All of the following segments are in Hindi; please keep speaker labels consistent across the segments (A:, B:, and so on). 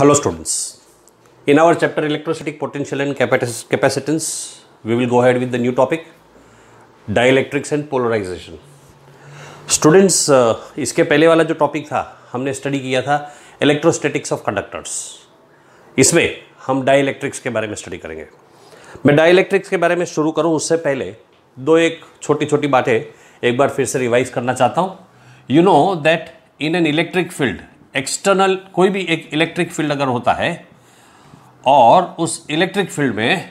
A: Hello students in our chapter electrostatic potential and capacitance, we will go head with the new topic dielectrics and polarization. Students, uh, इसके पहले वाला जो टॉपिक था हमने स्टडी किया था इलेक्ट्रोस्टैटिक्स ऑफ कंडक्टर्स इसमें हम डाइलेक्ट्रिक्स के बारे में स्टडी करेंगे मैं डाइलेक्ट्रिक्स के बारे में शुरू करूँ उससे पहले दो एक छोटी छोटी बातें एक बार फिर से रिवाइज करना चाहता हूँ you know that in an electric field external कोई भी एक इलेक्ट्रिक फील्ड अगर होता है और उस इलेक्ट्रिक फील्ड में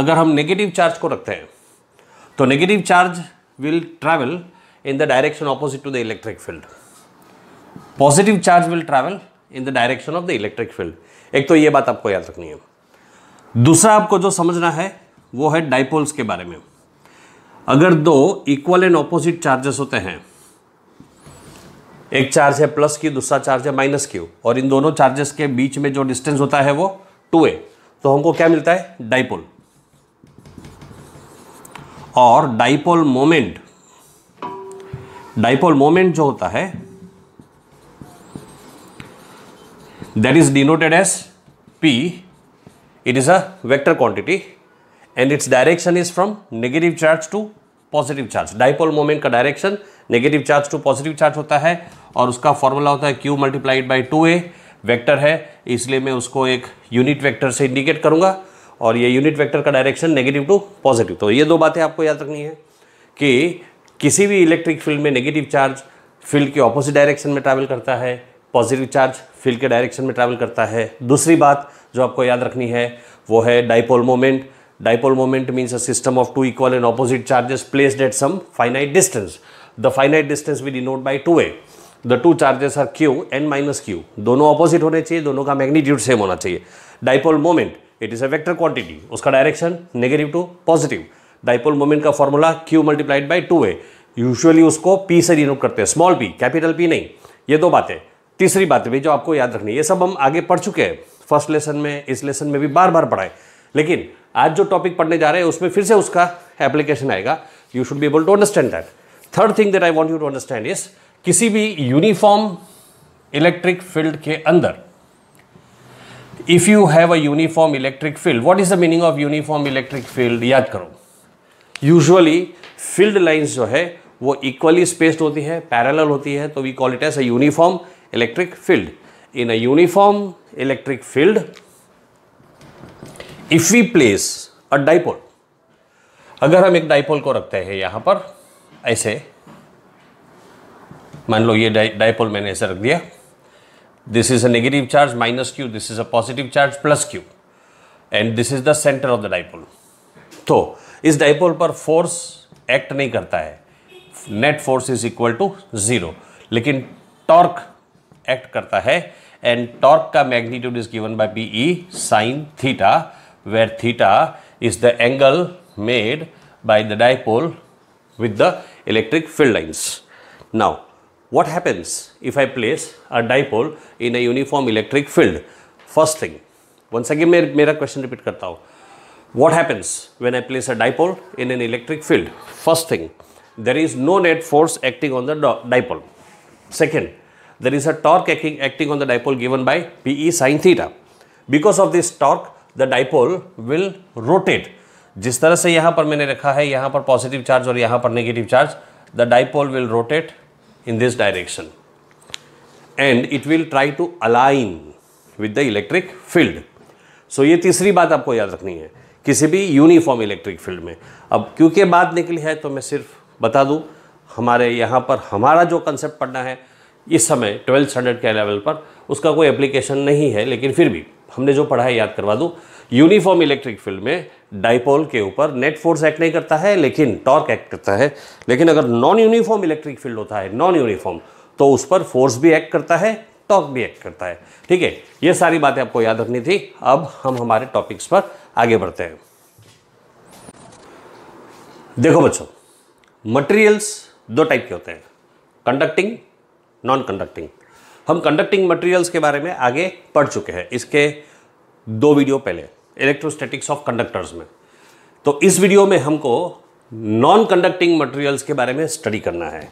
A: अगर हम नेगेटिव चार्ज को रखते हैं तो negative charge will travel in the direction opposite to the electric field positive charge will travel in the direction of the electric field एक तो ये बात आपको याद रखनी है दूसरा आपको जो समझना है वो है डाइपोल्स के बारे में अगर दो इक्वल एंड ऑपोजिट चार्जेस होते हैं एक चार्ज है प्लस क्यू दूसरा चार्ज है माइनस क्यू और इन दोनों चार्जेस के बीच में जो डिस्टेंस होता है वो टू ए तो हमको क्या मिलता है डाइपोल और डाइपोल मोमेंट डाइपोल मोमेंट जो होता है that is denoted as P it is a vector quantity and its direction is from negative charge to positive charge dipole moment का direction negative charge to positive charge होता है और उसका फॉर्मूला होता है Q multiplied by two A vector है इसलिए मैं उसको एक यूनिट वैक्टर से इंडिकेट करूँगा और ये यूनिट वैक्टर का डायरेक्शन नेगेटिव टू पॉजिटिव तो ये दो बातें आपको याद रखनी है कि किसी भी इलेक्ट्रिक फील्ड में नेगेटिव चार्ज फील्ड के ऑपोजिट डायरेक्शन में ट्रैवल करता है पॉजिटिव चार्ज फील्ड के डायरेक्शन में ट्रैवल करता है दूसरी बात जो आपको याद रखनी है वो है dipole moment Dipole moment means a system of two equal and opposite charges placed at some distance the finite distance we denote by two A the two charges are Q and minus Q दोनों ऑपोजिट होने चाहिए दोनों का मैग्नीट्यूड सेम होना चाहिए dipole moment it is a vector quantity उसका direction negative to positive dipole moment का formula Q multiplied by two A usually उसको पी से डिनोट करते हैं स्मॉल पी कैपिटल पी नहीं ये दो बातें तीसरी बात भी जो आपको याद रखनी है ये सब हम आगे पढ़ चुके हैं फर्स्ट लेसन में इस लेसन में भी बार बार पढ़ाए लेकिन आज जो टॉपिक पढ़ने जा रहे हैं उसमें फिर से उसका एप्लीकेशन आएगा you should be able to understand that third thing that I want you to understand is किसी भी यूनिफॉर्म इलेक्ट्रिक फील्ड के अंदर if you have a uniform electric field what is the meaning of uniform electric field याद करो यूजुअली फील्ड लाइन्स जो है वो इक्वली स्पेस्ड होती है पैरेलल होती है तो we call it as a uniform electric field in a uniform electric field if we place a dipole अगर हम एक डाइपोल को रखते हैं यहां पर ऐसे मान लो ये डाइपोल मैंने ऐसे रख दिया this is a negative charge minus Q this is a positive charge plus Q and this is the centre of the dipole तो इस डाइपोल पर फोर्स एक्ट नहीं करता है net force is equal to zero लेकिन टॉर्क एक्ट करता है एंड टॉर्क का magnitude is given by B E sine theta where theta is the angle made by the dipole with the electric field lines. Now, what happens if I place a dipole in a uniform electric field? First thing, once again मैं मेरा question repeat करता What happens when I place a dipole in an electric field? First thing, there is no net force acting on the dipole. Second, there is a torque acting, acting on the dipole given by Pe sine theta. Because of this torque, the dipole will rotate जिस तरह से यहाँ पर मैंने रखा है यहाँ पर पॉजिटिव चार्ज और यहाँ पर negative charge the dipole will rotate in this direction and it will try to align with the electric field so ये तीसरी बात आपको याद रखनी है किसी भी यूनिफॉर्म इलेक्ट्रिक फील्ड में अब क्योंकि बात निकली है तो मैं सिर्फ बता दूँ हमारे यहाँ पर हमारा जो कंसेप्ट पढ़ना है इस समय ट्वेल्थ स्टैंडर्ड के लेवल पर उसका कोई एप्लीकेशन नहीं है लेकिन फिर भी हमने जो पढ़ा है याद करवा दूँ यूनिफॉर्म इलेक्ट्रिक फील्ड में डाइपोल के ऊपर नेट फोर्स एक्ट नहीं करता है लेकिन टॉर्क एक्ट करता है लेकिन अगर नॉन यूनिफॉर्म इलेक्ट्रिक फील्ड होता है नॉन यूनिफॉर्म तो उस पर फोर्स भी एक्ट करता है टॉर्क भी एक्ट करता है ठीक है ये सारी बातें आपको याद रखनी थी अब हम हमारे टॉपिक्स पर आगे बढ़ते हैं देखो बच्चों मटेरियल्स दो टाइप के होते हैं कंडक्टिंग नॉन कंडक्टिंग हम कंडक्टिंग मटेरियल्स के बारे में आगे पढ़ चुके हैं इसके दो वीडियो पहले इलेक्ट्रोस्टैटिक्स ऑफ कंडक्टर्स में तो इस वीडियो में हमको नॉन कंडक्टिंग मटेरियल्स के बारे में स्टडी करना है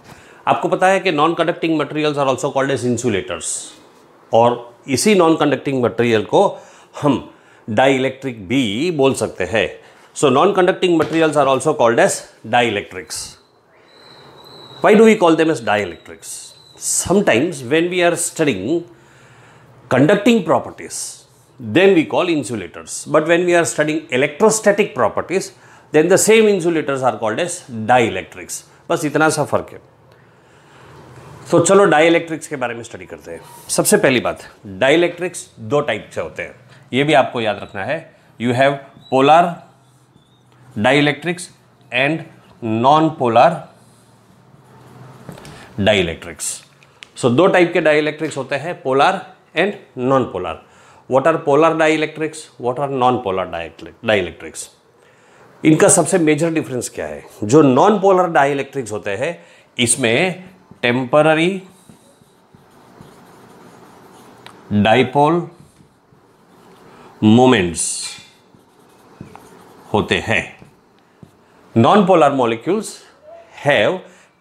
A: आपको पता है कि non conducting materials are also called as insulators और इसी नॉन कंडक्टिंग मटेरियल को हम डाई इलेक्ट्रिक भी बोल सकते हैं so non conducting materials are also called as dielectrics why do we call them as dielectrics sometimes when we are studying conducting properties, then we call insulators. But when we are studying electrostatic properties, then the same insulators are called as dielectrics. बस इतना सा फर्क है तो so, चलो डाइलेक्ट्रिक्स के बारे में स्टडी करते हैं सबसे पहली बात डाइलेक्ट्रिक्स दो टाइप से होते हैं ये भी आपको याद रखना है you have polar dielectrics and non polar dielectrics so दो टाइप के डाइलेक्ट्रिक्स होते हैं polar and non polar what are polar dielectrics what are non polar dielectrics इनका सबसे मेजर डिफरेंस क्या है जो नॉन पोलर डाइलेक्ट्रिक्स होते हैं इसमें टेम्पररी डाइपोल मोमेंट्स होते हैं non polar molecules have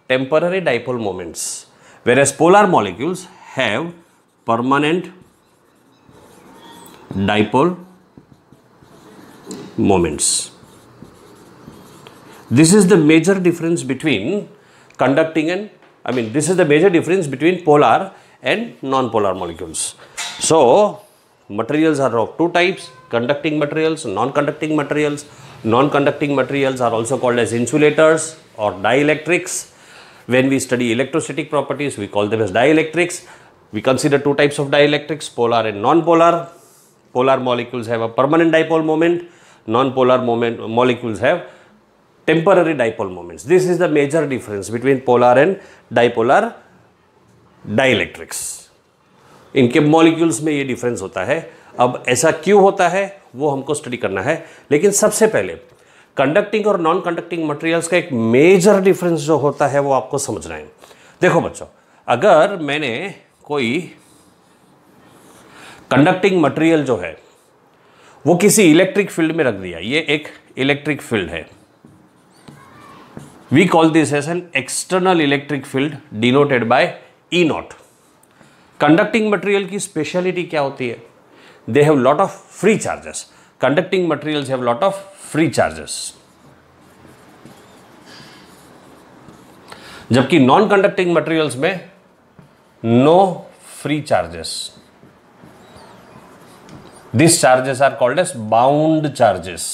A: temporary dipole moments Whereas polar molecules have permanent dipole moments. This is the major difference between conducting and I mean this is the major difference between polar and non-polar molecules. So materials are of two types conducting materials, non-conducting materials. Non-conducting materials are also called as insulators or dielectrics When we study electrostatic properties, we call them as dielectrics. We consider two types of dielectrics, polar and non-polar. Polar molecules have a permanent dipole moment. Non-polar molecules have temporary dipole moments. This is the major difference between polar and dipolar dielectrics. इनके मॉलिक्यूल्स में ये डिफरेंस होता है अब ऐसा क्यों होता है वो हमको स्टडी करना है लेकिन सबसे पहले कंडक्टिंग और नॉन कंडक्टिंग मटेरियल्स का एक मेजर डिफरेंस जो होता है वो आपको समझना है देखो बच्चों अगर मैंने कोई कंडक्टिंग मटेरियल जो है वो किसी इलेक्ट्रिक फील्ड में रख दिया ये एक इलेक्ट्रिक फील्ड है we call this as an external electric field denoted by E naught conducting material की स्पेशलिटी क्या होती है they have lot of free charges conducting materials have lot of free charges. जबकि नॉन कंडक्टिंग मटेरियल्स में no free charges. These charges are called as bound charges.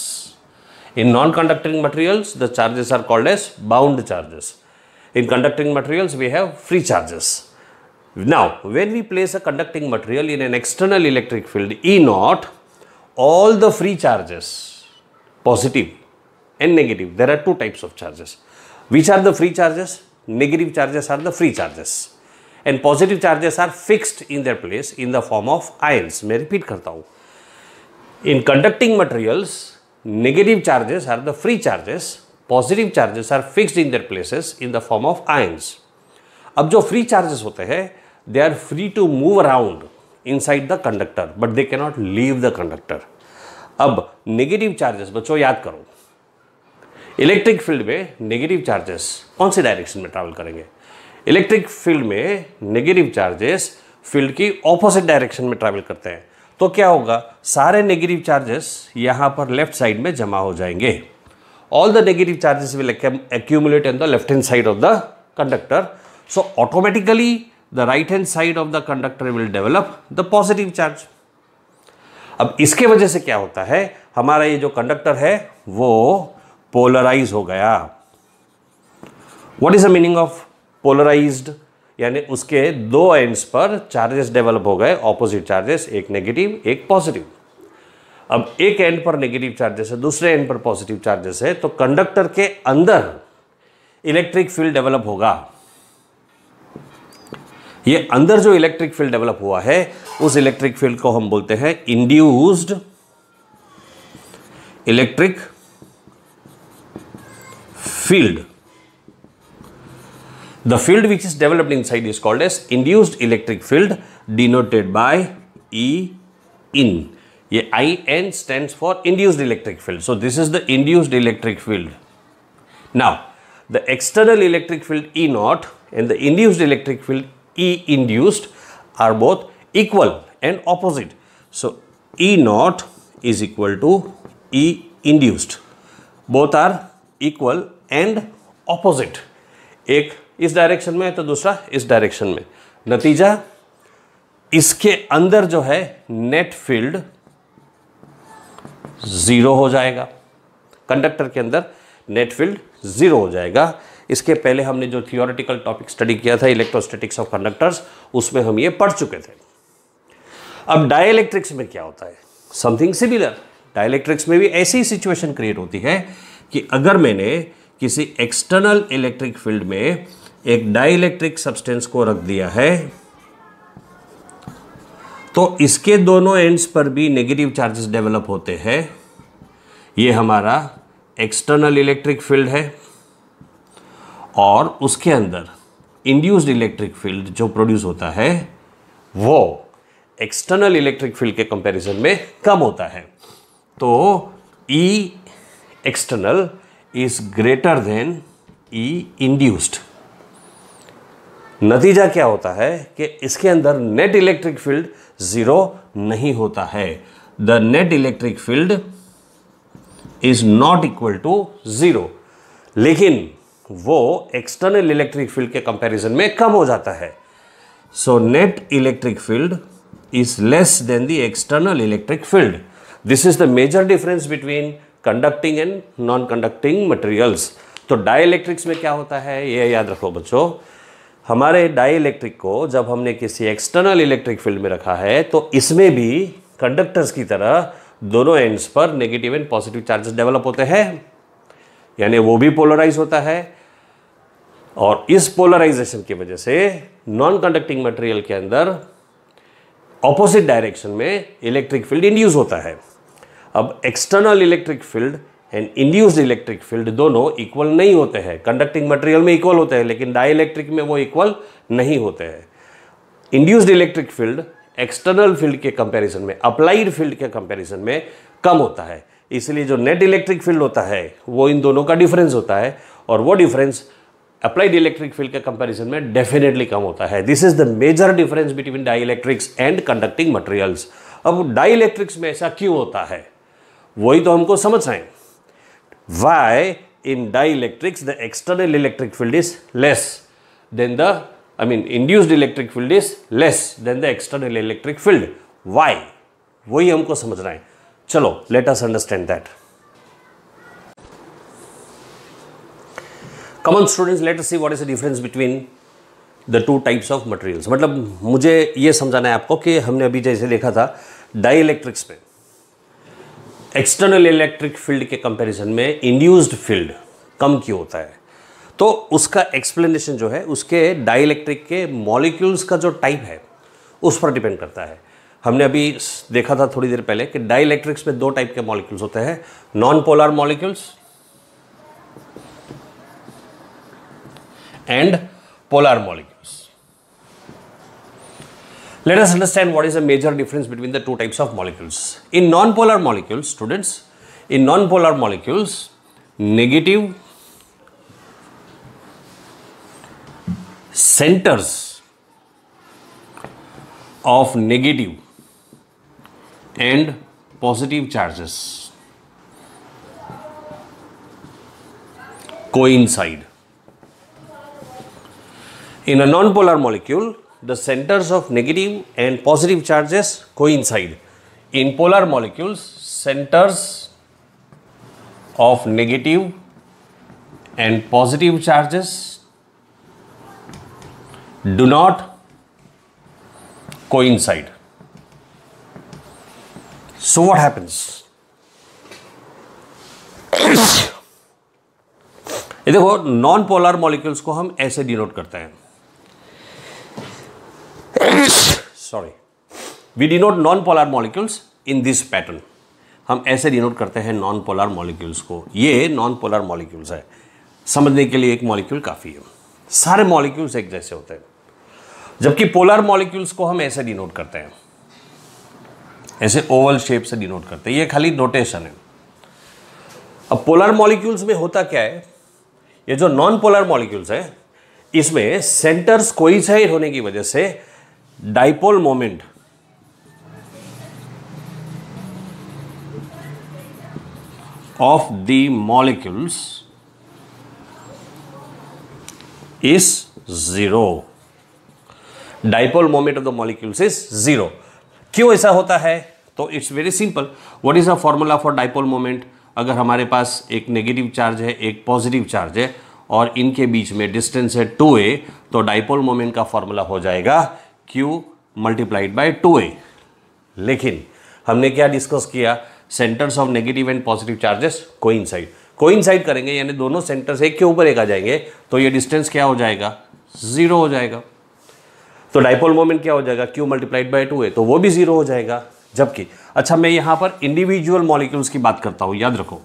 A: in non-conducting materials, the charges are called as bound charges. In conducting materials, we have free charges. Now, when we place a conducting material in an external electric field E naught, all the free charges, positive and negative, there are two types of charges. Which are the free charges? Negative charges are the free charges. And positive charges are fixed in their place in the form of ions. मैं repeat करता In conducting materials, negative charges are the free charges, positive charges are fixed in their places in the form of ions. अब जो free charges they are free to move around. Inside the conductor but they cannot leave the conductor अब नेगेटिव चार्जेस बच्चों याद करो इलेक्ट्रिक फील्ड में नेगेटिव चार्जेस कौन से डायरेक्शन में ट्रेवल करेंगे इलेक्ट्रिक फील्ड में नेगेटिव चार्जेस फील्ड की ऑपोजिट डायरेक्शन में ट्रेवल करते हैं तो क्या होगा सारे नेगेटिव चार्जेस यहां पर लेफ्ट साइड में जमा हो जाएंगे all the negative charges will accumulate in the left hand side of the conductor so automatically the right hand side of the conductor will develop the positive charge अब इसके वजह से क्या होता है हमारा ये जो कंडक्टर है वो पोलराइज हो गया what is the meaning of polarise यानी उसके दो एंड्स पर चार्जेस डेवलप हो गए ऑपोजिट चार्जेस एक नेगेटिव एक पॉजिटिव अब एक एंड पर नेगेटिव चार्जेस है दूसरे एंड पर पॉजिटिव चार्जेस है तो कंडक्टर के अंदर इलेक्ट्रिक फील्ड डेवलप होगा ये अंदर जो इलेक्ट्रिक फील्ड डेवलप हुआ है उस इलेक्ट्रिक फील्ड को हम बोलते हैं induce electric field the field which is developed inside is called as induced electric field denoted by E in ये I N stand for induced electric field so this is the induced electric field now the external electric field E naught and the induced electric field E induced are both equal and opposite. So, E naught is equal to E induced. Both are equal and opposite. एक इस डायरेक्शन में है तो दूसरा इस डायरेक्शन में नतीजा इसके अंदर जो है नेट फील्ड ज़ीरो हो जाएगा कंडक्टर के अंदर नेट फील्ड ज़ीरो हो जाएगा इसके पहले हमने जो थियोरिटिकल टॉपिक स्टडी किया था इलेक्ट्रोस्टेटिक्स ऑफ कंडक्टर्स उसमें हम ये पढ़ चुके थे अब डायलैक्ट्रिक्स में क्या होता है समथिंग सिमिलर डायलैक्ट्रिक्स में भी ऐसी सिचुएशन क्रिएट होती है कि अगर मैंने किसी एक्सटर्नल इलेक्ट्रिक फील्ड में एक डाइलेक्ट्रिक सब्सटेंस को रख दिया है तो इसके दोनों एंड्स पर भी नेगेटिव चार्जेस डेवलप होते हैं ये हमारा एक्सटर्नल इलेक्ट्रिक फील्ड है और उसके अंदर इंड्यूस्ड इलेक्ट्रिक फील्ड जो प्रोड्यूस होता है वो एक्सटर्नल इलेक्ट्रिक फील्ड के कंपैरिजन में कम होता है तो E external is greater than E induced नतीजा क्या होता है कि इसके अंदर नेट इलेक्ट्रिक फील्ड ज़ीरो नहीं होता है the net electric field is not equal to zero लेकिन वो एक्सटर्नल इलेक्ट्रिक फील्ड के कंपैरिजन में कम हो जाता है so net electric field is less than the external electric field this is the major difference between conducting and non conducting materials तो डाई में क्या होता है ये याद रखो बच्चों हमारे डाई को जब हमने किसी एक्सटर्नल इलेक्ट्रिक फील्ड में रखा है तो इसमें भी कंडक्टर्स की तरह दोनों एंड्स पर negative and positive charges develop होते हैं यानी वो भी पोलराइज होता है और इस पोलराइजेशन की वजह से नॉन कंडक्टिंग मटेरियल के अंदर ऑपोजिट डायरेक्शन में इलेक्ट्रिक फील्ड इंड्यूस होता है अब external electric field and induced electric field दोनों इक्वल नहीं होते हैं कंडक्टिंग मटेरियल में इक्वल होते हैं लेकिन डाइलेक्ट्रिक में वो इक्वल नहीं होते हैं induced electric field external field के कंपैरिजन में अप्लाइड फील्ड के कंपैरिजन में कम होता है इसलिए जो नेट इलेक्ट्रिक फील्ड होता है वो इन दोनों का डिफरेंस होता है और वो डिफरेंस अप्लाइड इलेक्ट्रिक फील्ड के कंपैरिजन में डेफिनेटली कम होता है this is the major difference between dielectrics and conducting materials अब डाई इलेक्ट्रिक्स में ऐसा क्यों होता है वही तो हमको समझ आए why in dielectrics the external electric field is less than the I mean induced electric field is less than the external electric field why वही हमको समझ रहे हैं चलो let us understand that come on students let us see what is the difference between the two types of materials मतलब मुझे ये समझाना है आपको कि हमने अभी जैसे देखा था डाई इलेक्ट्रिक्स में एक्सटर्नल इलेक्ट्रिक फील्ड के कंपैरिजन में इंड्यूस्ड फील्ड कम क्यों होता है तो उसका एक्सप्लेनेशन जो है उसके डाई इलेक्ट्रिक के मॉलिक्यूल्स का जो टाइप है उस पर डिपेंड करता है हमने अभी देखा था थोड़ी देर पहले कि डाई इलेक्ट्रिक्स में दो टाइप के मॉलिक्यूल्स होते हैं non polar molecules and polar molecules. Let us understand what is the major difference between the two types of molecules. In nonpolar molecules, students, in nonpolar molecules, negative centers of negative and positive charges coincide In a nonpolar molecule, the centers of negative and positive charges coincide. In polar molecules, centers of negative and positive charges do not coincide. So what happens? ये देखो नॉन पोलर मॉलिक्यूल्स को हम ऐसे डिनोट करते हैं sorry we denote non polar molecules in this pattern हम ऐसे डिनोट करते हैं नॉन पोलर मॉलिक्यूल्स को ये नॉन पोलर मॉलिक्यूल्स है समझने के लिए एक मॉलिक्यूल काफ़ी है सारे मॉलिक्यूल्स एक जैसे होते हैं जबकि पोलर मॉलिक्यूल्स को हम ऐसे डिनोट करते हैं ऐसे ओवल शेप से डिनोट करते हैं ये खाली नोटेशन है अब पोलर मॉलिक्यूल्स में होता क्या है ये जो नॉन पोलर मॉलिक्यूल्स है इसमें सेंटर्स कोइसाइड होने की वजह से dipole moment of the molecules is zero dipole moment of the molecules is zero क्यों ऐसा होता है तो it's very simple what is a formula for dipole moment अगर हमारे पास एक नेगेटिव चार्ज है एक पॉजिटिव चार्ज है और इनके बीच में डिस्टेंस है टू ए तो डाइपोल मोमेंट का फॉर्मूला हो जाएगा Q multiplied by two A लेकिन हमने क्या डिस्कस किया centres of negative and positive charges coincide side करेंगे यानी दोनों सेंटर्स एक के ऊपर एक आ जाएंगे तो ये डिस्टेंस क्या हो जाएगा ज़ीरो हो जाएगा तो डाइपोल मोमेंट क्या हो जाएगा क्यू मल्टीप्लाइड बाई टू है तो वो भी ज़ीरो हो जाएगा जबकि अच्छा मैं यहां पर इंडिविजुअल मॉलिक्यूल्स की बात करता हूँ याद रखो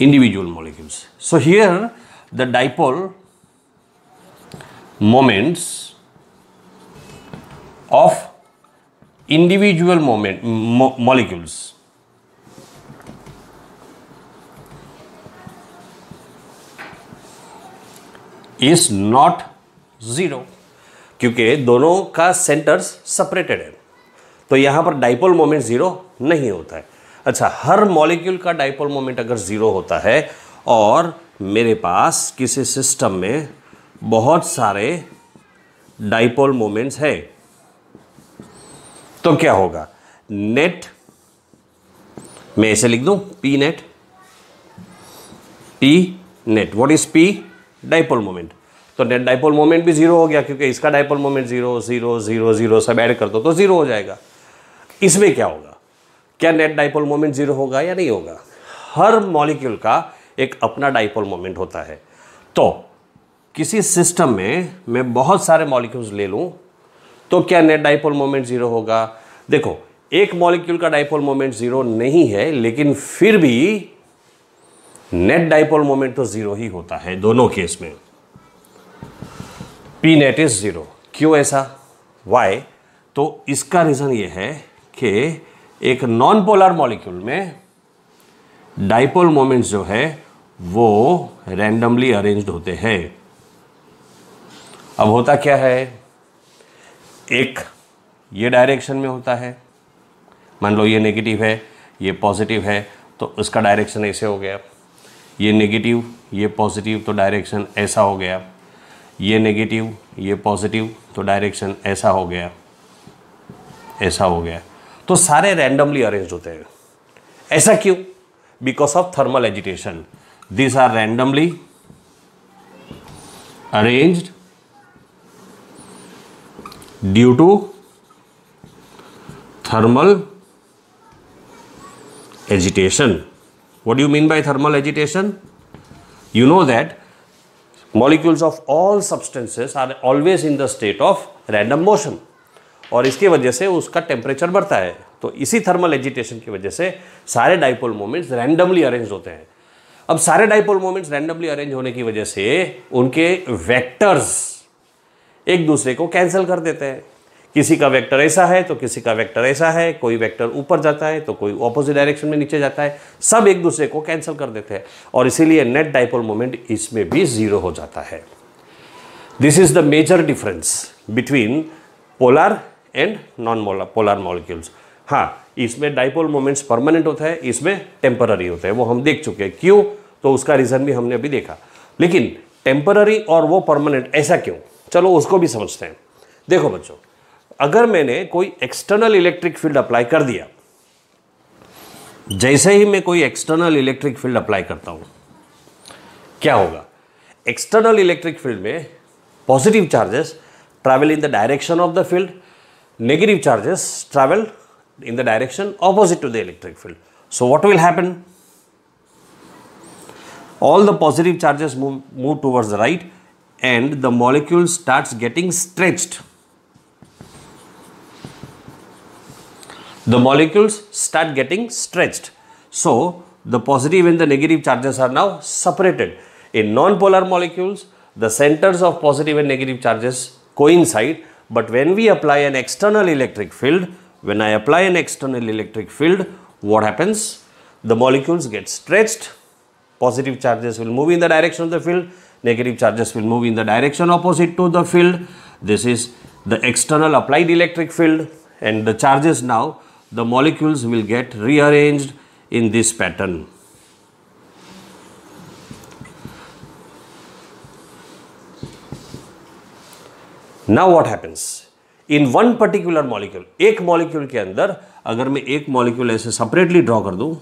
A: individual molecules so here the dipole moments of individual moment, mo molecules is not zero क्योंकि दोनों का सेंटर्स सेपरेटेड है तो यहां पर डाइपोल मोमेंट ज़ीरो नहीं होता है अच्छा हर मॉलिक्यूल का डाइपोल मोमेंट अगर ज़ीरो होता है और मेरे पास किसी सिस्टम में बहुत सारे डाइपोल मोमेंट्स हैं तो क्या होगा नेट मैं ऐसे लिख दूं P net P net what is P dipole moment तो नेट डाइपोल मोमेंट भी जीरो हो गया क्योंकि इसका dipole moment zero zero zero zero सब ऐड कर दो तो जीरो हो जाएगा इसमें क्या होगा क्या नेट डाइपोल मोमेंट जीरो होगा या नहीं होगा हर मॉलिक्यूल का एक अपना डाइपोल मोमेंट होता है तो किसी सिस्टम में मैं बहुत सारे मॉलिक्यूल्स ले लूं तो क्या नेट डाइपोल मोमेंट ज़ीरो होगा देखो एक मॉलिक्यूल का डाइपोल मोमेंट ज़ीरो नहीं है लेकिन फिर भी नेट डाइपोल मोमेंट तो ज़ीरो ही होता है दोनों केस में पी नेट इज़ ज़ीरो क्यों ऐसा वाई तो इसका रीज़न यह है कि एक नॉन पोलर मॉलिक्यूल में डाइपोल मोमेंट्स जो है वो रैंडमली अरेंज्ड होते हैं अब होता क्या है एक ये डायरेक्शन में होता है मान लो ये नेगेटिव है ये पॉजिटिव है तो उसका डायरेक्शन ऐसे हो गया ये नेगेटिव ये पॉजिटिव तो डायरेक्शन ऐसा हो गया ये नेगेटिव ये पॉजिटिव तो डायरेक्शन ऐसा हो गया ऐसा हो गया तो सारे रैंडमली अरेंज होते हैं ऐसा क्यों because of thermal agitation this are randomly arranged due to thermal agitation what you mean by thermal agitation you know that molecules of all substances are always in the state of random motion और इसकी वजह से उसका टेम्परेचर बढ़ता है तो इसी थर्मल एजिटेशन की वजह से सारे डाइपोल मोमेंट्स रैंडमली अरेंज होते हैं अब सारे डाइपोल मोमेंट्स रैंडमली अरेंज होने की वजह से उनके वेक्टर्स एक दूसरे को कैंसिल कर देते हैं किसी का वेक्टर ऐसा है तो किसी का वेक्टर ऐसा है कोई वेक्टर ऊपर जाता है तो कोई ऑपोजिट डायरेक्शन में नीचे जाता है सब एक दूसरे को कैंसिल कर देते हैं और इसीलिए नेट डाइपोल मोमेंट इसमें भी ज़ीरो हो जाता है this is the major difference between polar and non polar molecules हाँ इसमें डाइपोल मोमेंट्स परमानेंट होता है इसमें टेम्पररी होता है वो हम देख चुके हैं क्यों तो उसका रीज़न भी हमने अभी देखा लेकिन टेम्पररी और वो परमानेंट ऐसा क्यों चलो उसको भी समझते हैं देखो बच्चों अगर मैंने कोई एक्सटर्नल इलेक्ट्रिक फील्ड अप्लाई कर दिया जैसे ही मैं कोई एक्सटर्नल इलेक्ट्रिक फील्ड अप्लाई करता हूं क्या होगा एक्सटर्नल इलेक्ट्रिक फील्ड में positive charges travel in the direction of the field negative charges travel in the direction opposite to the electric field so what will happen all the positive charges move move towards the And the molecule starts getting stretched. The molecules start getting stretched. So the positive and the negative charges are now separated. In non-polar molecules, the centers of positive and negative charges coincide. But when we apply an external electric field, when I apply an external electric field, what happens? The molecules get stretched, positive charges will move in the direction of the field, negative charges will move in the direction opposite to the field. This is the external applied electric field and the charges now, the molecules will get rearranged in this pattern. Now what happens? In one particular molecule एक मॉलिक्यूल के अंदर अगर मैं एक मॉलिक्यूल ऐसे सेपरेटली ड्रॉ कर दूं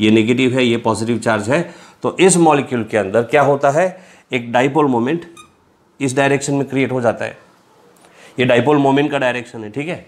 A: ये नेगेटिव है ये पॉजिटिव चार्ज है तो इस मॉलिक्यूल के अंदर क्या होता है एक डाइपोल मोमेंट इस डायरेक्शन में क्रिएट हो जाता है ये डाइपोल मोमेंट का डायरेक्शन है ठीक है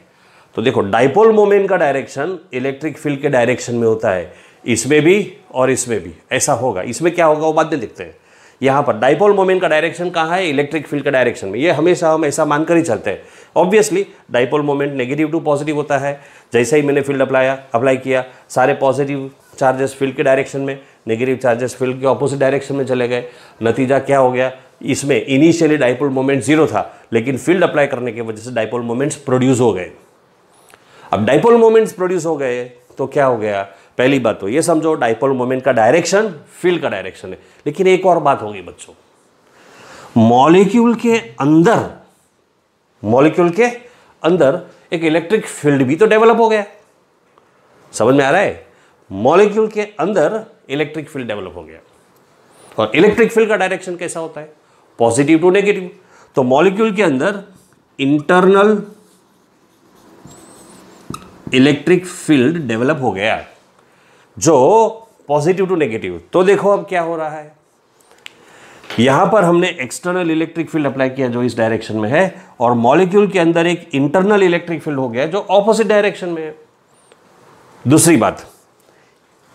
A: तो देखो डाइपोल मोमेंट का डायरेक्शन इलेक्ट्रिक फील्ड के डायरेक्शन में होता है इसमें भी और इसमें भी ऐसा होगा इसमें क्या होगा वो बाद में देखते हैं यहाँ पर डाइपोल मोमेंट का डायरेक्शन कहाँ है इलेक्ट्रिक फील्ड का डायरेक्शन में ये हमेशा हम ऐसा मानकर ही चलते हैं obviously dipole moment negative to positive होता है जैसे ही मैंने फील्ड अप्लाया अप्लाई किया सारे पॉजिटिव चार्जेस फील्ड के डायरेक्शन में नेगेटिव चार्जेस फील्ड के ऑपोजिट डायरेक्शन में चले गए नतीजा क्या हो गया इसमें इनिशियली डाइपोल मोमेंट जीरो था लेकिन फील्ड अप्लाई करने की वजह से डाइपोल मोमेंट्स प्रोड्यूस हो गए अब डाइपोल मोमेंट्स प्रोड्यूस हो गए तो क्या हो गया पहली बात तो ये समझो डाइपोल मोमेंट का डायरेक्शन फील्ड का डायरेक्शन है लेकिन एक और बात होगी बच्चों मॉलिक्यूल के अंदर मॉलिक्यूल के अंदर एक इलेक्ट्रिक फील्ड भी तो डेवलप हो गया समझ में आ रहा है मॉलिक्यूल के अंदर इलेक्ट्रिक फील्ड डेवलप हो गया और इलेक्ट्रिक फील्ड का डायरेक्शन कैसा होता है पॉजिटिव टू नेगेटिव तो मॉलिक्यूल के अंदर इंटरनल इलेक्ट्रिक फील्ड डेवलप हो गया जो पॉजिटिव टू नेगेटिव तो देखो अब क्या हो रहा है यहां पर हमने एक्सटर्नल इलेक्ट्रिक फील्ड अप्लाई किया जो इस डायरेक्शन में है और मॉलिक्यूल के अंदर एक इंटरनल इलेक्ट्रिक फील्ड हो गया जो ऑपोजिट डायरेक्शन में है दूसरी बात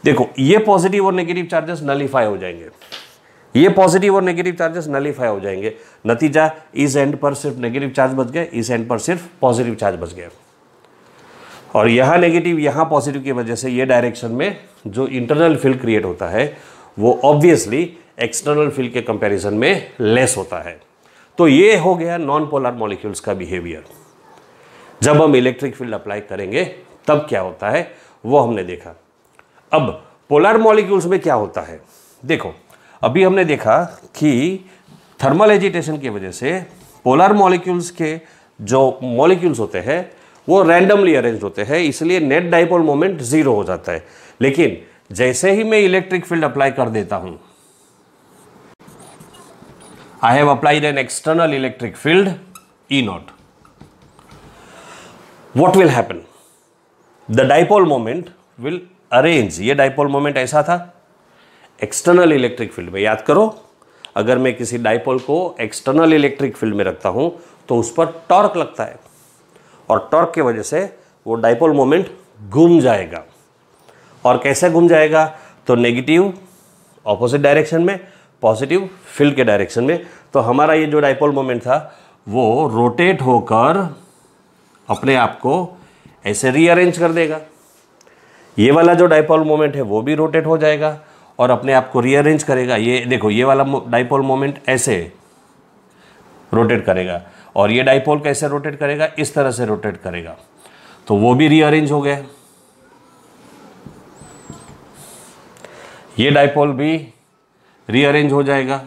A: देखो ये पॉजिटिव और नेगेटिव चार्जेस नलीफाई हो जाएंगे ये पॉजिटिव और नेगेटिव चार्जेस नलीफाई हो जाएंगे नतीजा इस एंड पर सिर्फ नेगेटिव चार्ज बच गए इस एंड पर सिर्फ पॉजिटिव चार्ज बच गए और यहाँ नेगेटिव यहां पॉजिटिव की वजह से ये डायरेक्शन में जो इंटरनल फील्ड क्रिएट होता है वो ऑब्वियसली एक्सटर्नल फील्ड के कंपेरिजन में लेस होता है तो ये हो गया नॉन पोलर मॉलिक्यूल्स का बिहेवियर जब हम इलेक्ट्रिक फील्ड अप्लाई करेंगे तब क्या होता है वो हमने देखा अब पोलर मॉलिक्यूल्स में क्या होता है देखो अभी हमने देखा कि थर्मल एजिटेशन की वजह से पोलर मॉलिक्यूल्स के जो मॉलिक्यूल्स होते हैं वो रैंडमली अरेंज होते हैं इसलिए नेट डाइपोल मोमेंट ज़ीरो हो जाता है लेकिन जैसे ही मैं इलेक्ट्रिक फील्ड अप्लाई कर देता हूं I have applied an external electric field E naught what will happen the dipole moment will arrange ये डाइपोल मोमेंट ऐसा था एक्सटर्नल इलेक्ट्रिक फील्ड में याद करो अगर मैं किसी डाइपोल को एक्सटर्नल इलेक्ट्रिक फील्ड में रखता हूँ तो उस पर टॉर्क लगता है और टॉर्क की वजह से वो डाइपोल मोमेंट घूम जाएगा और कैसे घूम जाएगा तो नेगेटिव ऑपोजिट डायरेक्शन में पॉजिटिव फील्ड के डायरेक्शन में तो हमारा ये जो डाइपोल मोमेंट था वो रोटेट होकर अपने आप को ऐसे रीअरेंज कर देगा ये वाला जो डाइपोल मोमेंट है वो भी रोटेट हो जाएगा और अपने आप को रीअरेंज करेगा ये देखो ये वाला डाइपोल मोमेंट ऐसे रोटेट करेगा और ये डाइपोल कैसे रोटेट करेगा इस तरह से रोटेट करेगा तो वो भी रीअरेंज हो गया ये डाइपोल भी रीअरेंज हो जाएगा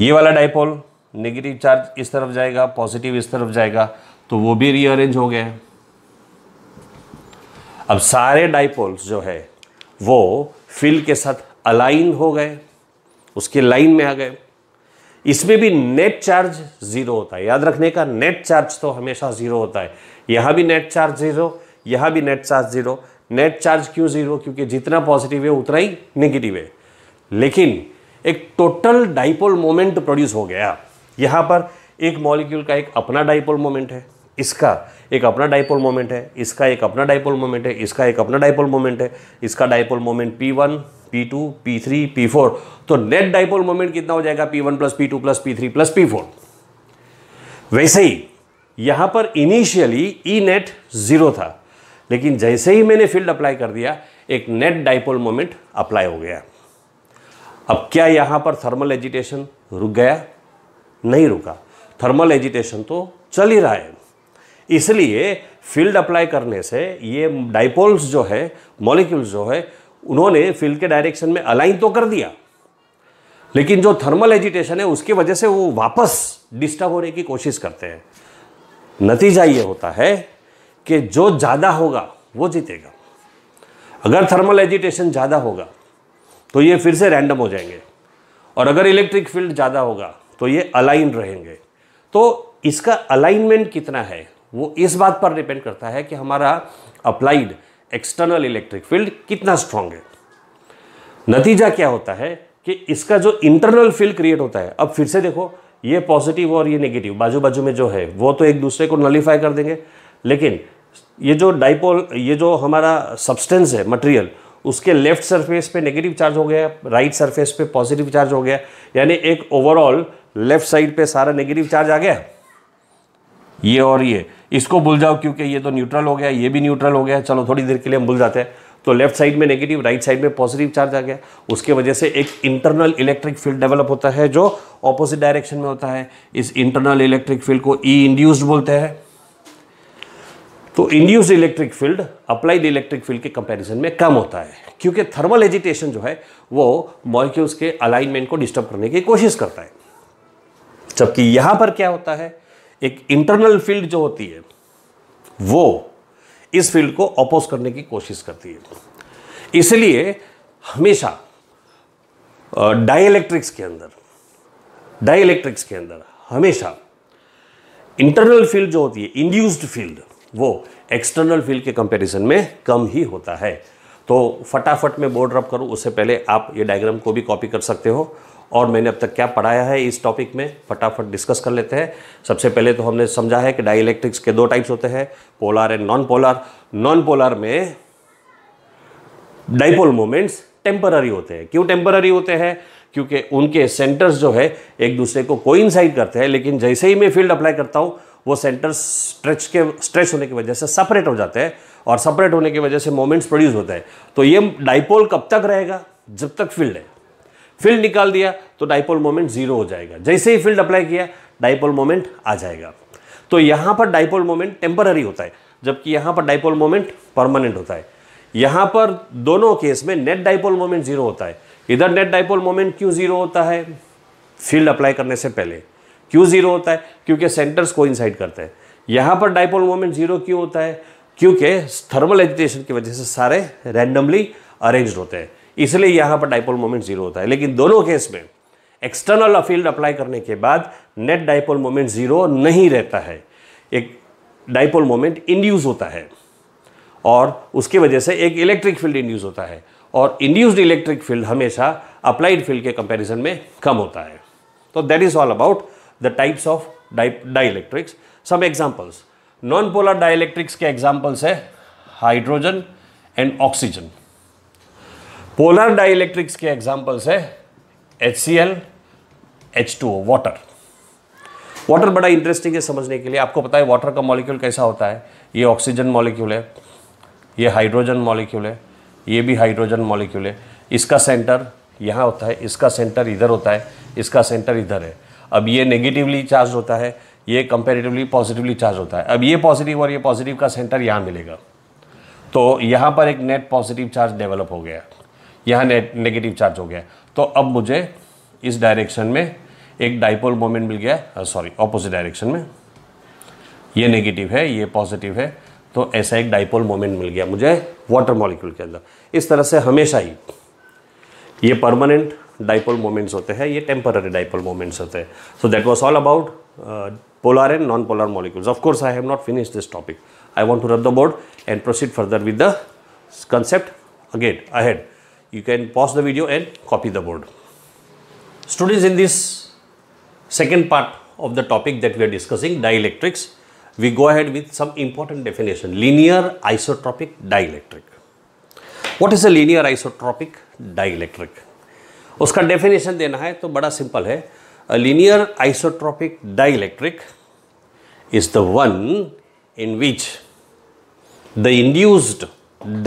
A: ये वाला डाइपोल नेगेटिव चार्ज इस तरफ जाएगा पॉजिटिव इस तरफ जाएगा तो वो भी रीअरेंज हो गया अब सारे डाइपोल्स जो है वो फिल के साथ अलाइन हो गए उसके लाइन में आ गए इसमें भी नेट चार्ज जीरो होता है याद रखने का नेट चार्ज तो हमेशा जीरो होता है यहां भी नेट चार्ज जीरो यहां भी net charge zero net charge क्यों जीरो क्योंकि जितना पॉजिटिव है उतना ही नेगेटिव है लेकिन एक टोटल डाइपोल मोमेंट प्रोड्यूस हो गया यहां पर एक मॉलिक्यूल का एक अपना डाइपोल मोमेंट है इसका एक अपना डाइपोल मोमेंट है इसका एक अपना डाइपोल मोमेंट है इसका एक अपना डाइपोल मोमेंट है इसका dipole moment P one P two P three P four तो नेट डाइपोल मोमेंट कितना हो जाएगा P one plus P two plus P three plus P four वैसे ही यहां पर इनिशियली ई नेट ज़ीरो था लेकिन जैसे ही मैंने फील्ड अप्लाई कर दिया एक नेट डाइपोल मोमेंट अप्लाई हो गया अब क्या यहां पर थर्मल एजिटेशन रुक गया नहीं रुका थर्मल एजिटेशन तो चल ही रहा है इसलिए फील्ड अप्लाई करने से ये डाइपोल्स जो है मॉलिक्यूल्स जो है उन्होंने फील्ड के डायरेक्शन में अलाइन तो कर दिया लेकिन जो थर्मल एजिटेशन है उसकी वजह से वो वापस डिस्टर्ब होने की कोशिश करते हैं नतीजा ये होता है कि जो ज़्यादा होगा वो जीतेगा अगर थर्मल एजिटेशन ज़्यादा होगा तो ये फिर से रैंडम हो जाएंगे और अगर इलेक्ट्रिक फील्ड ज़्यादा होगा तो ये अलाइन रहेंगे तो इसका अलाइनमेंट कितना है वो इस बात पर डिपेंड करता है कि हमारा अप्लाइड एक्सटर्नल इलेक्ट्रिक फील्ड कितना स्ट्रांग है नतीजा क्या होता है कि इसका जो इंटरनल फील्ड क्रिएट होता है अब फिर से देखो ये पॉजिटिव और ये नेगेटिव बाजू बाजू में जो है वो तो एक दूसरे को नलीफाई कर देंगे लेकिन ये जो डाइपोल ये जो हमारा सब्सटेंस है मटेरियल उसके लेफ्ट सरफेस पे नेगेटिव चार्ज हो गया राइट सरफेस पे पॉजिटिव चार्ज हो गया यानी एक ओवरऑल लेफ्ट साइड पे सारा नेगेटिव चार्ज आ गया ये और ये इसको भूल जाओ क्योंकि ये तो न्यूट्रल हो गया ये भी न्यूट्रल हो गया चलो थोड़ी देर के लिए हम भूल जाते हैं तो लेफ्ट साइड में नेगेटिव राइट साइड में पॉजिटिव चार्ज आ गया उसके वजह से एक इंटरनल इलेक्ट्रिक फील्ड डेवलप होता है जो ऑपोजिट डायरेक्शन में होता है इस इंटरनल इलेक्ट्रिक फील्ड को ई e इंड्यूस्ड बोलते हैं तो induced electric field applied electric field के कंपैरिजन में कम होता है क्योंकि थर्मल एजिटेशन जो है वो मॉलिक्यूल्स के अलाइनमेंट को डिस्टर्ब करने की कोशिश करता है जबकि यहां पर क्या होता है एक इंटरनल फील्ड जो होती है वो इस फील्ड को अपोज करने की कोशिश करती है इसलिए हमेशा डाइलेक्ट्रिक्स के अंदर डाइलेक्ट्रिक्स के अंदर हमेशा इंटरनल फील्ड जो होती है इंड्यूस्ड फील्ड वो एक्सटर्नल फील्ड के कंपैरिजन में कम ही होता है तो फटाफट मैं बोर्ड रब करूं उससे पहले आप ये डायग्राम को भी कॉपी कर सकते हो और मैंने अब तक क्या पढ़ाया है इस टॉपिक में फटाफट डिस्कस कर लेते हैं सबसे पहले तो हमने समझा है कि डाइलेक्ट्रिक्स के दो टाइप्स होते हैं polar and non polar non polar में डाइपोल मोमेंट्स टेम्पररी होते हैं क्यों टेम्पररी होते हैं क्योंकि उनके सेंटर्स जो है एक दूसरे को कोइंसाइड करते हैं लेकिन जैसे ही मैं फील्ड अप्लाई करता हूँ वो सेंटर्स स्ट्रेच के स्ट्रेच होने की वजह से सेपरेट हो जाते हैं और सेपरेट होने की वजह से मोमेंट्स प्रोड्यूस होते हैं तो ये डाइपोल कब तक रहेगा जब तक फील्ड है फील्ड निकाल दिया तो डाइपोल मोमेंट जीरो हो जाएगा जैसे ही फील्ड अप्लाई किया डाइपोल मोमेंट आ जाएगा तो यहाँ पर डाइपोल मोमेंट टेम्पररी होता है जबकि यहाँ पर डाइपोल मोमेंट परमानेंट होता है यहाँ पर दोनों केस में नेट डाइपोल मोमेंट जीरो होता है इधर नेट डाइपोल मोमेंट क्यों जीरो होता है फील्ड अप्लाई करने से पहले क्यों जीरो होता है क्योंकि सेंटर्स को इनसाइड करते हैं यहाँ पर डाइपोल मोमेंट जीरो क्यों होता है क्योंकि थर्मल एजिटेशन की वजह से सारे रैंडमली अरेंज होते हैं इसलिए यहाँ पर डाइपोल मोमेंट जीरो होता है लेकिन दोनों केस में एक्सटर्नल फील्ड अप्लाई करने के बाद नेट डाइपोल मोमेंट जीरो नहीं रहता है एक डाइपोल मोमेंट इंड्यूस होता है और उसकी वजह से एक इलेक्ट्रिक फील्ड इंड्यूस होता है और इंड्यूस्ड इलेक्ट्रिक फील्ड हमेशा अप्लाइड फील्ड के कंपैरिजन में कम होता है तो that is all about the types of dielectrics some examples non polar dielectrics के एग्जांपल्स है hydrogen and oxygen polar dielectrics के एग्जाम्पल्स है H C L H two O water water बड़ा इंटरेस्टिंग है समझने के लिए आपको पता है वाटर का मॉलिक्यूल कैसा होता है ये ऑक्सीजन मॉलिक्यूल है ये हाइड्रोजन मॉलिक्यूल है ये भी हाइड्रोजन मॉलिक्यूल है इसका सेंटर यहाँ होता है इसका सेंटर इधर होता है इसका सेंटर इधर है अब ये नेगेटिवली चार्ज होता है ये कंपेरेटिवली पॉजिटिवली चार्ज होता है अब ये पॉजिटिव और ये पॉजिटिव का सेंटर यहाँ मिलेगा तो यहाँ पर एक नेट पॉजिटिव चार्ज डेवलप हो गया यहाँ ने, नेगेटिव चार्ज हो गया तो अब मुझे इस डायरेक्शन में एक डाइपोल मोमेंट मिल गया सॉरी ऑपोजिट डायरेक्शन में ये नेगेटिव है ये पॉजिटिव है तो ऐसा एक डाइपोल मोमेंट मिल गया मुझे वाटर मॉलिक्यूल के अंदर इस तरह से हमेशा ही ये परमानेंट डाइपोल मोमेंट्स होते हैं ये टेम्पररी डाइपोल मोमेंट्स होते हैं so that was all about polar and non polar molecules of course I have not finish this topic I want to rub the board and proceed further with the concept again ahead. you can pause the video and copy the board. Students, in this second part of the topic that we are discussing, dielectrics, we go ahead with some important definition, linear isotropic dielectric. What is a linear isotropic dielectric? uska definition dena hai to bada simple hai A linear isotropic dielectric is the one in which the induced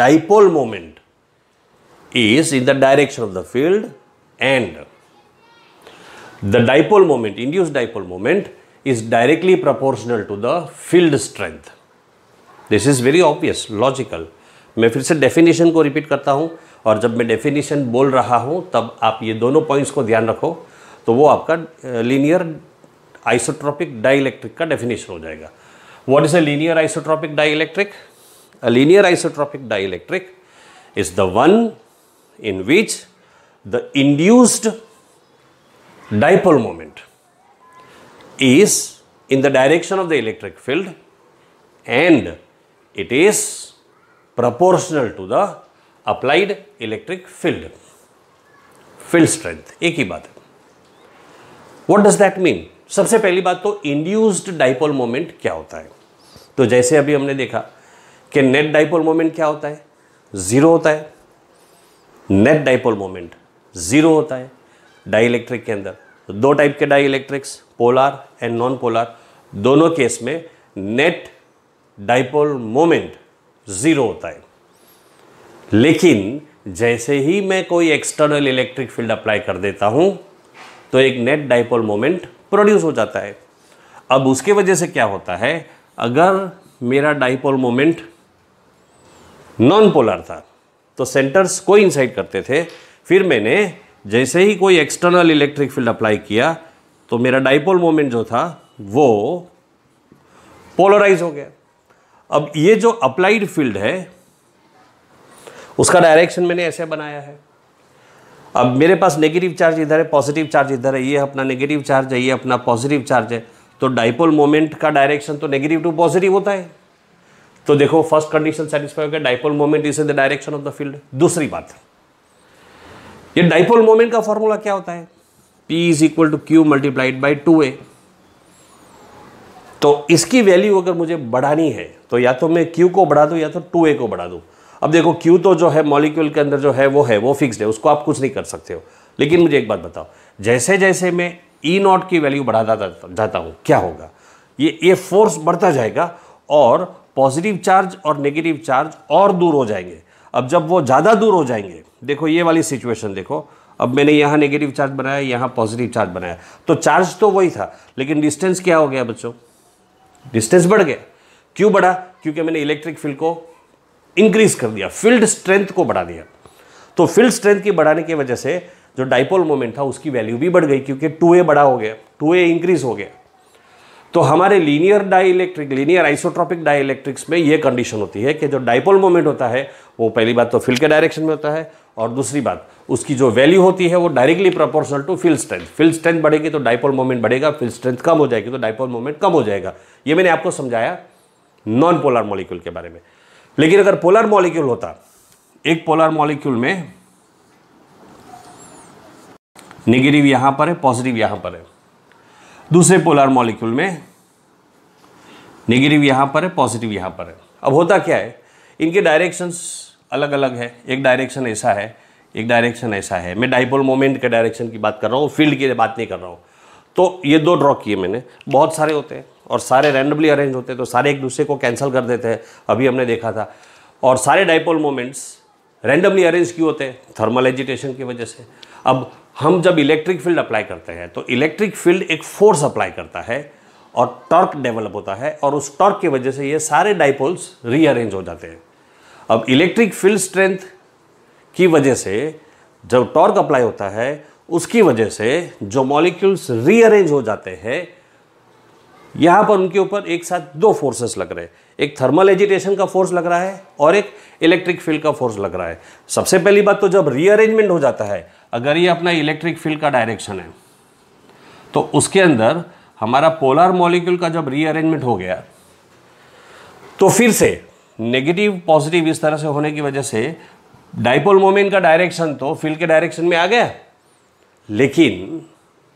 A: dipole moment is in the direction of the field and the dipole moment, induced dipole moment is directly proportional to the field strength. This is very obvious logical मैं फिर से डेफिनेशन को रिपीट करता हूं और जब मैं डेफिनेशन बोल रहा हूं तब आप ये दोनों पॉइंट्स को ध्यान रखो तो वो आपका लीनियर आइसोट्रॉपिक डाइलेक्ट्रिक का डेफिनेशन हो जाएगा what is a linear isotropic dielectric a linear isotropic dielectric is the one in which the induced dipole moment is in the direction of the electric field and it is proportional to the applied electric field field strength ek hi baat what does that mean mean सबसे पहली बात तो इंड्यूस्ड डाइपोल मोमेंट क्या होता है तो जैसे अभी हमने देखा कि नेट डाइपोल मोमेंट क्या होता है जीरो होता है नेट डाइपोल मोमेंट ज़ीरो होता है इलेक्ट्रिक के अंदर तो दो टाइप के electrics polar and non polar दोनों केस में नेट डाइपोल मोमेंट ज़ीरो होता है लेकिन जैसे ही मैं कोई एक्सटर्नल इलेक्ट्रिक फील्ड अप्लाई कर देता हूं तो एक नेट डाइपोल मोमेंट प्रोड्यूस हो जाता है अब उसके वजह से क्या होता है अगर मेरा डाइपोल मोमेंट नॉन पोलर था तो सेंटर्स को इंसाइड करते थे फिर मैंने जैसे ही कोई एक्सटर्नल इलेक्ट्रिक फील्ड अप्लाई किया तो मेरा डाइपोल मोमेंट जो था वो पोलराइज हो गया अब ये जो अप्लाइड फील्ड है उसका डायरेक्शन मैंने ऐसे बनाया है अब मेरे पास नेगेटिव चार्ज इधर है पॉजिटिव चार्ज इधर है ये अपना नेगेटिव चार्ज है ये अपना पॉजिटिव चार्ज है तो डाइपोल मोमेंट का डायरेक्शन तो नेगेटिव टू पॉजिटिव होता है तो देखो फर्स्ट कंडीशन सेटिस्फाई हो गया dipole moment is in the direction of the field दूसरी बात ये डाइपोल मोमेंट का फॉर्मूला क्या होता है P is equal to Q multiplied by two A तो इसकी वैल्यू अगर मुझे बढ़ानी है तो या तो मैं Q को बढ़ा दू या तो 2a को बढ़ा दू अब देखो Q तो जो है मॉलिक्यूल के अंदर जो है वो है वो फिक्स्ड है उसको आप कुछ नहीं कर सकते हो लेकिन मुझे एक बात बताओ जैसे जैसे मैं ई नॉट की वैल्यू बढ़ाता जाता हूँ क्या होगा ये ये फोर्स बढ़ता जाएगा और पॉजिटिव चार्ज और नेगेटिव चार्ज और दूर हो जाएंगे अब जब वो ज़्यादा दूर हो जाएंगे देखो ये वाली सिचुएशन देखो अब मैंने यहाँ नेगेटिव चार्ज बनाया यहाँ पॉजिटिव चार्ज बनाया तो चार्ज तो वही था लेकिन डिस्टेंस क्या हो गया बच्चों डिस्टेंस बढ़ गया क्यों बढ़ा क्योंकि मैंने इलेक्ट्रिक फील्ड को इंक्रीज कर दिया फील्ड स्ट्रेंथ को बढ़ा दिया तो फील्ड स्ट्रेंथ की बढ़ाने की वजह से जो डाइपोल मोमेंट था उसकी वैल्यू भी बढ़ गई क्योंकि टू ए बड़ा हो गया टू ए इंक्रीज हो गया तो हमारे linear dielectric linear isotropic dielectrics में ये कंडीशन होती है कि जो डाइपोल मोमेंट होता है वो पहली बात तो फिल के डायरेक्शन में होता है और दूसरी बात उसकी जो वैल्यू होती है वो directly proportional to field strength field strength बढ़ेगी तो डाइपोल मोमेंट बढ़ेगा फील्ड स्ट्रेंथ कम हो जाएगी तो डाइपोल मोमेंट कम हो जाएगा ये मैंने आपको समझाया नॉन पोलर मॉलिक्यूल के बारे में लेकिन अगर पोलर मॉलिक्यूल होता एक पोलर मॉलिक्यूल में निगेटिव यहां पर है पॉजिटिव यहां पर है दूसरे पोलर मॉलिक्यूल में निगेटिव यहाँ पर है पॉजिटिव यहाँ पर है अब होता क्या है इनके डायरेक्शंस अलग अलग है एक डायरेक्शन ऐसा है एक डायरेक्शन ऐसा है मैं डाइपोल मोमेंट के डायरेक्शन की बात कर रहा हूँ फील्ड की बात नहीं कर रहा हूँ तो ये दो ड्रॉ किए मैंने बहुत सारे होते हैं और सारे रैंडमली अरेंज होते हैं तो सारे एक दूसरे को कैंसिल कर देते हैं अभी हमने देखा था और सारे डाइपोल मोमेंट्स रैंडमली अरेंज क्यों होते हैं थर्मल एजिटेशन की वजह से अब हम जब इलेक्ट्रिक फील्ड अप्लाई करते हैं तो इलेक्ट्रिक फील्ड एक फोर्स अप्लाई करता है और टॉर्क डेवलप होता है और उस टॉर्क की वजह से ये सारे डाइपोल्स रीअरेंज हो जाते हैं अब इलेक्ट्रिक फील्ड स्ट्रेंथ की वजह से जब टॉर्क अप्लाई होता है उसकी वजह से जो मॉलिक्यूल्स रीअरेंज हो जाते हैं यहाँ पर उनके ऊपर एक साथ दो फोर्सेस लग रहे हैं एक थर्मल एजिटेशन का फोर्स लग रहा है और एक इलेक्ट्रिक फील्ड का फोर्स लग रहा है सबसे पहली बात तो जब रीअरेंजमेंट हो जाता है अगर ये अपना इलेक्ट्रिक फील्ड का डायरेक्शन है तो उसके अंदर हमारा पोलर मॉलिक्यूल का जब रीअरेंजमेंट हो गया तो फिर से नेगेटिव पॉजिटिव इस तरह से होने की वजह से डाइपोल मोमेंट का डायरेक्शन तो फील्ड के डायरेक्शन में आ गया लेकिन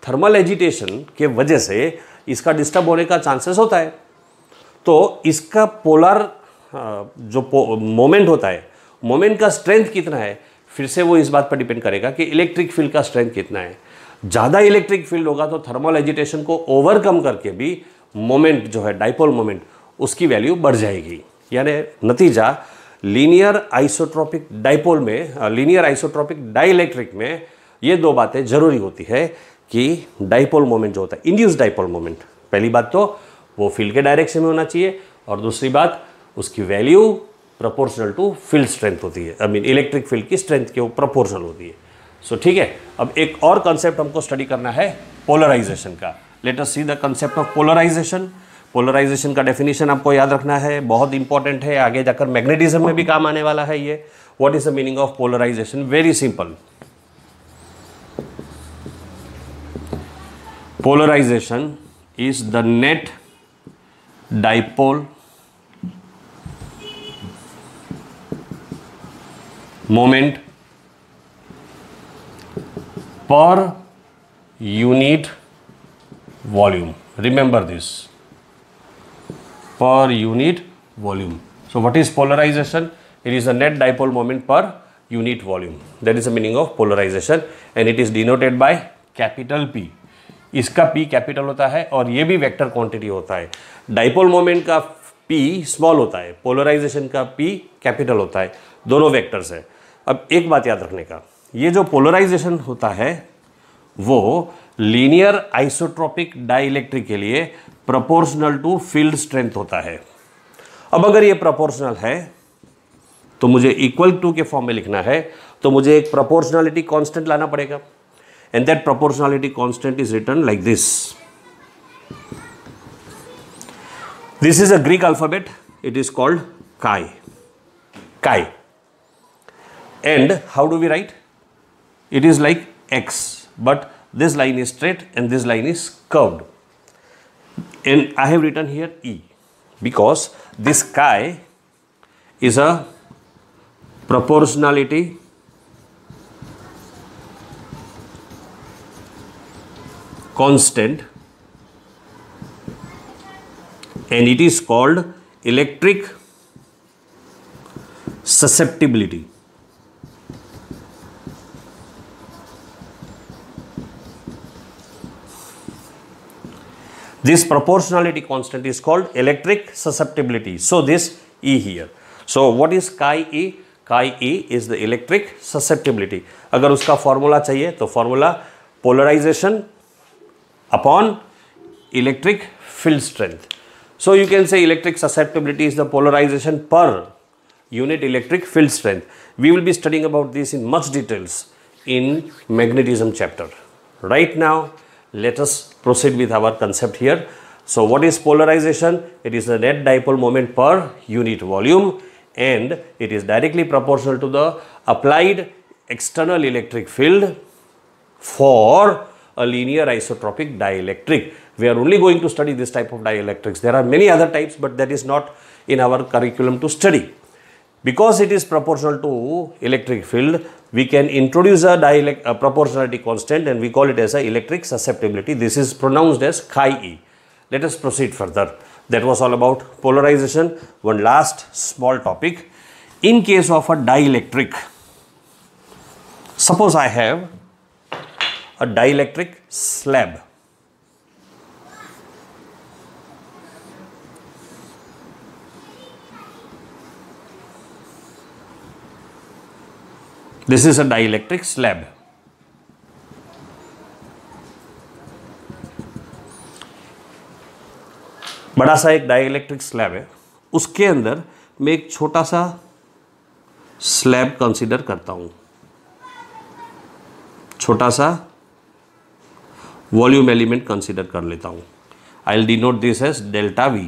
A: थर्मल एजिटेशन के वजह से इसका डिस्टर्ब होने का चांसेस होता है तो इसका पोलर जो मोमेंट होता है मोमेंट का स्ट्रेंथ कितना है फिर से वो इस बात पर डिपेंड करेगा कि इलेक्ट्रिक फील्ड का स्ट्रेंथ कितना है ज़्यादा इलेक्ट्रिक फील्ड होगा तो थर्मल एजिटेशन को ओवरकम करके भी मोमेंट जो है डाइपोल मोमेंट उसकी वैल्यू बढ़ जाएगी यानी नतीजा लीनियर आइसोट्रॉपिक डाइपोल में लीनियर आइसोट्रॉपिक डाइलेक्ट्रिक में ये दो बातें जरूरी होती है कि डाइपोल मोमेंट जो होता है इंड्यूस डाइपोल मोमेंट पहली बात तो वो फील्ड के डायरेक्शन में होना चाहिए और दूसरी बात उसकी value proportional to field strength होती है आई मीन इलेक्ट्रिक फील्ड की स्ट्रेंथ के प्रोपोर्शनल होती है सो so, ठीक है अब एक और कॉन्सेप्ट हमको स्टडी करना है पोलराइजेशन का let us see the concept of polarisation polarisation का डेफिनेशन आपको याद रखना है बहुत इंपॉर्टेंट है आगे जाकर मैग्नेटिज्म में भी काम आने वाला है ये what is the meaning of polarisation very simple polarisation is the net dipole moment per unit volume remember this per unit volume so what is polarisation it is a net dipole moment per unit volume that is the meaning of polarisation and it is denoted by capital P इसका पी कैपिटल होता है और ये भी वेक्टर क्वांटिटी होता है डाइपोल मोमेंट का पी स्मॉल होता है पोलराइजेशन का पी कैपिटल होता है दोनों वेक्टर्स है अब एक बात याद रखने का ये जो पोलराइजेशन होता है वो लीनियर आइसोट्रॉपिक डाइलेक्ट्रिक के लिए प्रोपोर्शनल टू फील्ड स्ट्रेंथ होता है अब अगर ये प्रोपोर्शनल है तो मुझे इक्वल टू के फॉर्म में लिखना है तो मुझे एक प्रोपोर्शनलिटी कांस्टेंट लाना पड़ेगा and that proportionality constant is written like this this is a Greek alphabet it is called chi chi and how do we write? It is like x but this line is straight and this line is curved and I have written here E because this chi is a proportionality constant and it is called electric susceptibility This proportionality constant is called electric susceptibility. So this E here. So what is chi E? Chi E is the electric susceptibility. अगर उसका formula, चाहिए तो formula polarization upon electric field strength. So you can say electric susceptibility is the polarization per unit electric field strength. We will be studying about this in much details in magnetism chapter. Right now, let us proceed with our concept here. So what is polarization? It is the net dipole moment per unit volume and it is directly proportional to the applied external electric field for a linear isotropic dielectric. We are only going to study this type of dielectrics. There are many other types but that is not in our curriculum to study because it is proportional to electric field, we can introduce a, a proportionality constant and we call it as a electric susceptibility. This is pronounced as chi e. Let us proceed further. That was all about polarization. One last small topic. In case of a dielectric, suppose I have a dielectric slab This is a dielectric slab. बड़ा सा एक डाइलेक्ट्रिक स्लैब है उसके अंदर मैं एक छोटा सा स्लैब कंसीडर करता हूं छोटा सा वॉल्यूम एलिमेंट कंसीडर कर लेता हूं I will denote this as delta V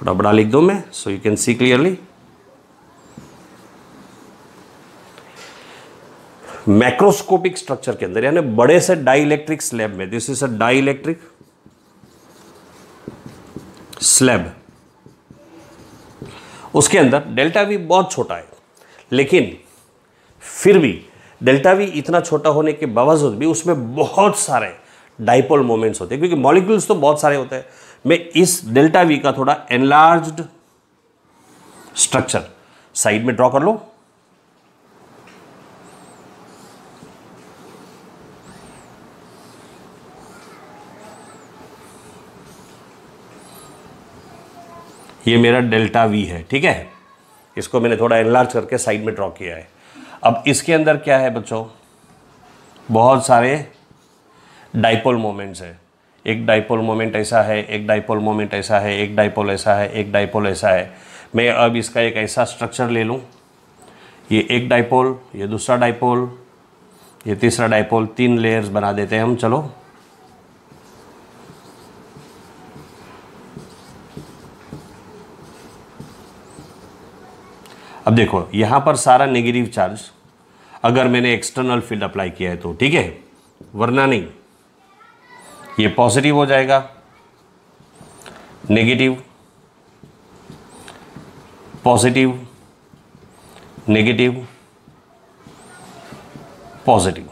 A: थोड़ा बड़ा लिख दो मैं so you can see clearly macroscopic structure के अंदर यानी बड़े से डाइलेक्ट्रिक स्लैब में this is a dielectric slab उसके अंदर डेल्टा वी बहुत छोटा है लेकिन फिर भी डेल्टा वी इतना छोटा होने के बावजूद भी उसमें बहुत सारे डाइपोल मोमेंट्स होते हैं क्योंकि मॉलिक्यूल्स तो बहुत सारे होते हैं मैं इस डेल्टा वी का थोड़ा एनलार्ज्ड स्ट्रक्चर साइड में ड्रॉ कर लो ये मेरा डेल्टा वी है ठीक है इसको मैंने थोड़ा एनलार्ज करके साइड में ड्रॉ किया है अब इसके अंदर क्या है बच्चों बहुत सारे डाइपोल मोमेंट्स हैं एक डाइपोल मोमेंट ऐसा है एक डाइपोल मोमेंट ऐसा है एक डाइपोल ऐसा है एक डाइपोल ऐसा है मैं अब इसका एक ऐसा स्ट्रक्चर ले लूँ ये एक डाइपोल ये दूसरा डाइपोल ये तीसरा डाइपोल तीन लेयर्स बना देते हैं हम चलो अब देखो यहां पर सारा नेगेटिव चार्ज अगर मैंने एक्सटर्नल फील्ड अप्लाई किया है तो ठीक है वरना नहीं ये पॉजिटिव हो जाएगा नेगेटिव पॉजिटिव नेगेटिव पॉजिटिव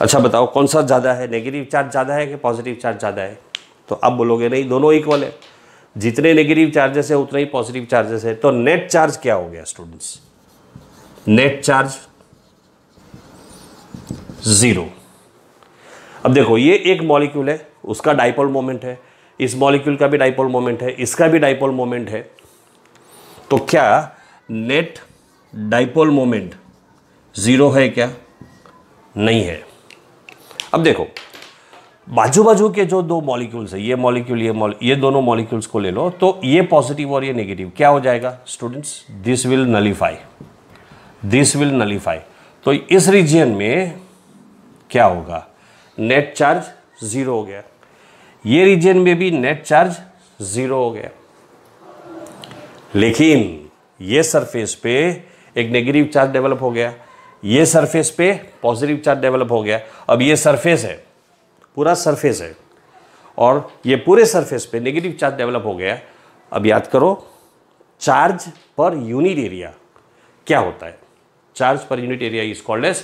A: अच्छा बताओ कौन सा ज़्यादा है नेगेटिव चार्ज ज़्यादा है कि पॉजिटिव चार्ज ज़्यादा है तो आप बोलोगे नहीं दोनों इक्वल है जितने नेगेटिव चार्जेस है उतना ही पॉजिटिव चार्जेस है तो नेट चार्ज क्या हो गया स्टूडेंट्स नेट चार्ज जीरो अब देखो ये एक मॉलिक्यूल है उसका डाइपोल मोमेंट है इस मॉलिक्यूल का भी डाइपोल मोमेंट है इसका भी डाइपोल मोमेंट है तो क्या नेट डाइपोल मोमेंट जीरो है क्या नहीं है अब देखो बाजू बाजू के जो दो मॉलिक्यूल्स है ये मॉलिक्यूल ये मॉल ये दोनों मॉलिक्यूल्स को ले लो तो ये पॉजिटिव और ये नेगेटिव क्या हो जाएगा students this will nullify this will nullify तो इस रीजियन में क्या होगा नेट चार्ज ज़ीरो हो गया ये रीजन में भी नेट चार्ज ज़ीरो हो गया लेकिन ये सरफेस पे एक नेगेटिव चार्ज डेवलप हो गया ये सरफेस पे पॉजिटिव चार्ज डेवलप हो गया अब ये सरफेस है पूरा सरफेस है और ये पूरे सरफेस पे नेगेटिव चार्ज डेवलप हो गया अब याद करो चार्ज पर यूनिट एरिया क्या होता है charge per unit area is called as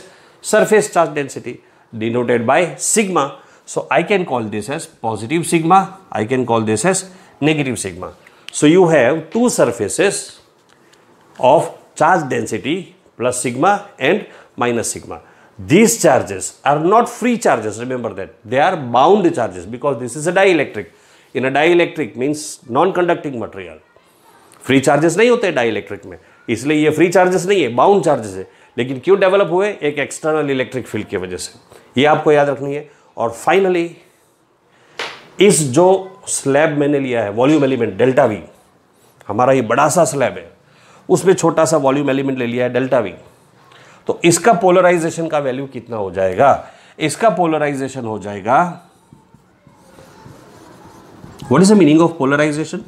A: surface charge density denoted by sigma so I can call this as positive sigma I can call this as negative sigma so you have two surfaces of charge density plus sigma and minus sigma these charges are not free charges remember that they are bound charges because this is a dielectric in a dielectric means non conducting material free charges नहीं होते डाइलेक्ट्रिक में इसलिए ये फ्री चार्जेस नहीं है बाउंड चार्जेस है लेकिन क्यों डेवलप हुए एक एक्सटर्नल इलेक्ट्रिक फील्ड की वजह से ये आपको याद रखनी है और फाइनली इस जो स्लैब मैंने लिया है वॉल्यूम एलिमेंट डेल्टा वी हमारा ये बड़ा सा स्लैब है उसमें छोटा सा वॉल्यूम एलिमेंट ले लिया है डेल्टा वी तो इसका पोलराइजेशन का वैल्यू कितना हो जाएगा इसका पोलराइजेशन हो जाएगा what is the meaning of polarisation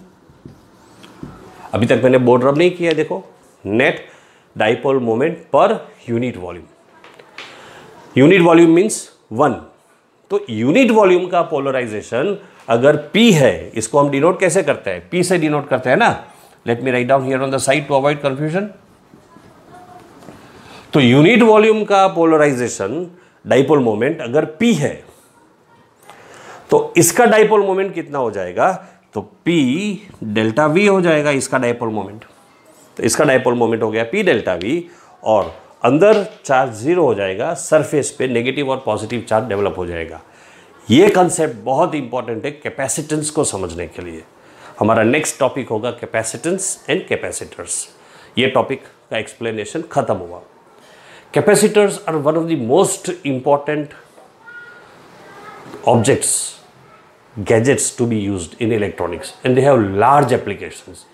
A: अभी तक मैंने बोर्ड रब नहीं किया देखो net dipole moment per unit volume unit volume means one तो यूनिट वॉल्यूम का पोलराइजेशन अगर P है इसको हम डिनोट कैसे करते हैं P से डिनोट करते हैं ना let me write down here on the side to avoid confusion तो यूनिट वॉल्यूम का पोलराइजेशन डाइपोल मोमेंट अगर पी है तो इसका डाइपोल मोमेंट कितना हो जाएगा तो पी डेल्टा वी हो जाएगा इसका डाइपोल मोमेंट तो इसका डाइपोल मोमेंट हो गया पी डेल्टा वी और अंदर चार्ज जीरो हो जाएगा सरफेस पे नेगेटिव और पॉजिटिव चार्ज डेवलप हो जाएगा ये कंसेप्ट बहुत इंपॉर्टेंट है कैपेसिटेंस को समझने के लिए हमारा नेक्स्ट टॉपिक होगा कैपेसिटेंस एंड कैपेसिटर्स ये टॉपिक का एक्सप्लेनेशन खत्म हुआ Capacitors are one of the most important objects, gadgets to be used in electronics and they have large applications.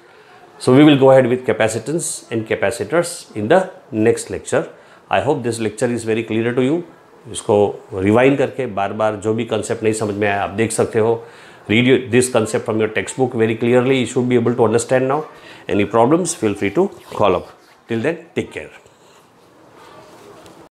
A: So we will go ahead with capacitance and capacitors in the next lecture. I hope this lecture is very clear to you इसको रिवाइंड करके बार बार जो भी कंसेप्ट नहीं समझ में आया आप देख सकते हो read this concept from your text book very clearly you should be able to understand now any problems feel free to call up till then take care